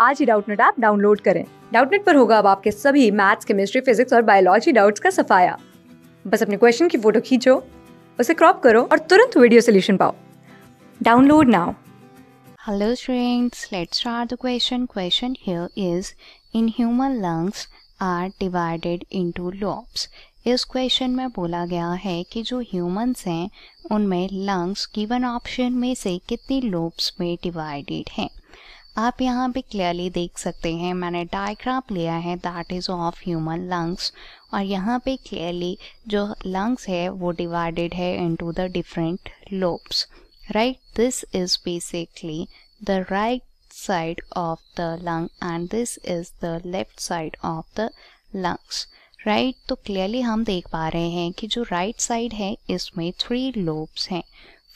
आज ही Doubtnut app download करें डाउटनेट पर होगा अब आपके सभी मैथ्स केमिस्ट्री फिजिक्स और बायोलॉजी डाउट्स का सफाया बस अपने क्वेश्चन की फोटो खींचो उसे क्रॉप करो और तुरंत वीडियो सोल्यूशन पाओ download now hello students let's start the question question here is in human lungs are divided into lobes इस क्वेश्चन में बोला गया है कि जो ह्यूमंस हैं उनमें लंग्स गिवन ऑप्शन में से कितनी लोब्स में डिवाइडेड हैं आप यहाँ पे क्लियरली देख सकते हैं मैंने डायग्राम लिया है that is of human lungs और यहाँ पे क्लियरली जो लंग्स है वो डिवाइडेड है into the different lobes right this is basically the right side of the lung and this is the left side of the lungs right तो clearly हम देख पा रहे हैं कि जो राइट right साइड है इसमें थ्री लोब्स हैं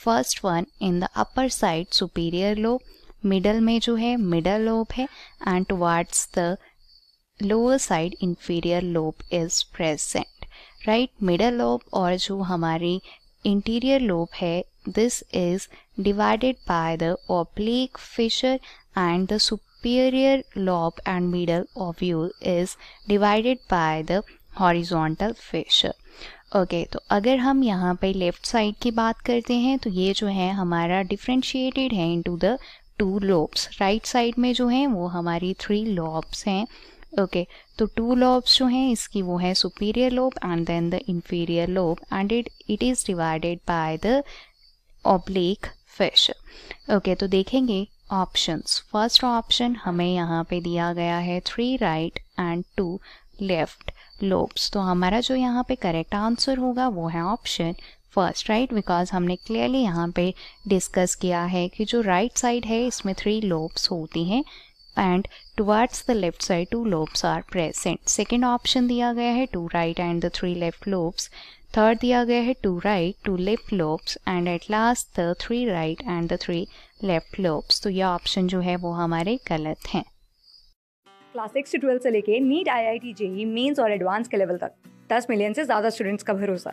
first one in the upper side superior lobe middle में जो है मिडल लोब है and towards the lower side inferior lobe is present right middle lobe और जो हमारी इंटीरियर लोब है is divided by the the fissure and the superior lobe and middle of you is divided by the horizontal fissure okay okay, तो अगर हम यहाँ पे left side की बात करते हैं तो ये जो है हमारा डिफ्रेंशिएटेड है into the two lobes right side में जो हैं वो हमारी थ्री लॉब्स हैं ओके okay, तो टू लॉब्स जो हैं इसकी वो है superior lobe and then the inferior lobe and it it is divided by the oblique fissure okay तो देखेंगे ऑप्शंस फर्स्ट ऑप्शन हमें यहाँ पे दिया गया है three right and two left lobes तो हमारा जो यहाँ पे करेक्ट आंसर होगा वो है ऑप्शन फर्स्ट राइट बिकॉज हमने क्लियरली यहाँ पे डिस्कस किया है कि जो राइट right साइड है इसमें थ्री लोब्स होती हैं and towards the left side two lobes are present second option दिया गया है two right and the three left lobes third दिया गया है two right two left lobes and at last the three right and the three left lobes तो ये option जो है वो हमारे गलत हैं क्लास सिक्स से ट्वेल्थ से लेके NEET I I T JEE mains और एडवांस के लेवल तक दस मिलियन से ज़्यादा स्टूडेंट्स का भरोसा